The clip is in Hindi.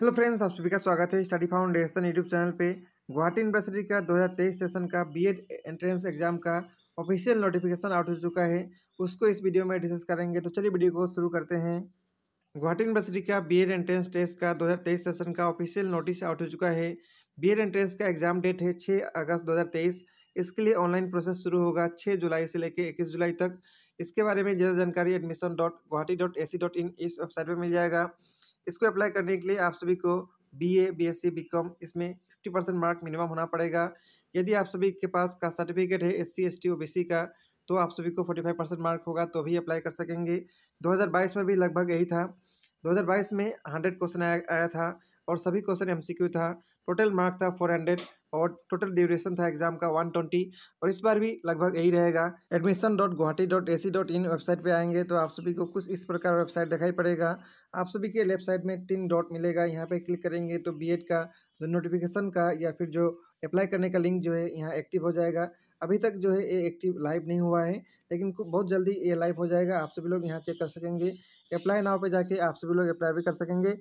हेलो फ्रेंड्स आप सभी का स्वागत है स्टडी फाउंडेशन यूट्यूब चैनल पे गुवाहाटी यूनिवर्सिटी का 2023 सेशन का बीएड एंट्रेंस एग्जाम का ऑफिशियल नोटिफिकेशन आउट हो चुका है उसको इस वीडियो में डिस्कस करेंगे तो चलिए वीडियो को शुरू करते हैं गुवाहाटी यूनिवर्सिटी का बीएड एंट्रेंस टेस्ट का दो सेशन का ऑफिशियल नोटिस आउट हो चुका है बी एंट्रेंस का एग्जाम डेट है छः अगस्त दो इसके लिए ऑनलाइन प्रोसेस शुरू होगा छः जुलाई से लेकर इक्कीस जुलाई तक इसके बारे में ज़्यादा जानकारी admission dot Guwahati dot A C dot in इस वेबसाइट पर मिल जाएगा इसको अप्लाई करने के लिए आप सभी को B A B S C B com इसमें फिफ्टी परसेंट मार्क मिनिमम होना पड़ेगा यदि आप सभी के पास का सर्टिफिकेट है S C S T O B C का तो आप सभी को फोर्टी फाइव परसेंट मार्क होगा तो भी अप्लाई कर सकेंगे दो हज़ार बाईस में भी लगभग यही था दो हज़ार बाईस में हंड्रेड क्वेश्चन आया आया था और सभी क्वेश्चन एम सी क्यू था टोटल मार्क था फोर हंड्रेड और टोटल ड्यूरेशन था एग्जाम का 120 और इस बार भी लगभग यही रहेगा admission dot Guwahati dot A C dot in website पर आएंगे तो आप सभी को कुछ इस प्रकार वेबसाइट दिखाई पड़ेगा आप सभी के लेफ्ट साइड में तीन डॉट मिलेगा यहाँ पर क्लिक करेंगे तो बी का जो नोटिफिकेशन का या फिर जो अप्लाई करने का लिंक जो है यहाँ एक्टिव हो जाएगा अभी तक जो है ये एक्टिव लाइव नहीं हुआ है लेकिन बहुत जल्दी ये लाइव हो जाएगा आप सभी लोग यहाँ चेक कर सकेंगे अप्लाई नाव पे जाके आप सभी लोग अप्लाई भी कर सकेंगे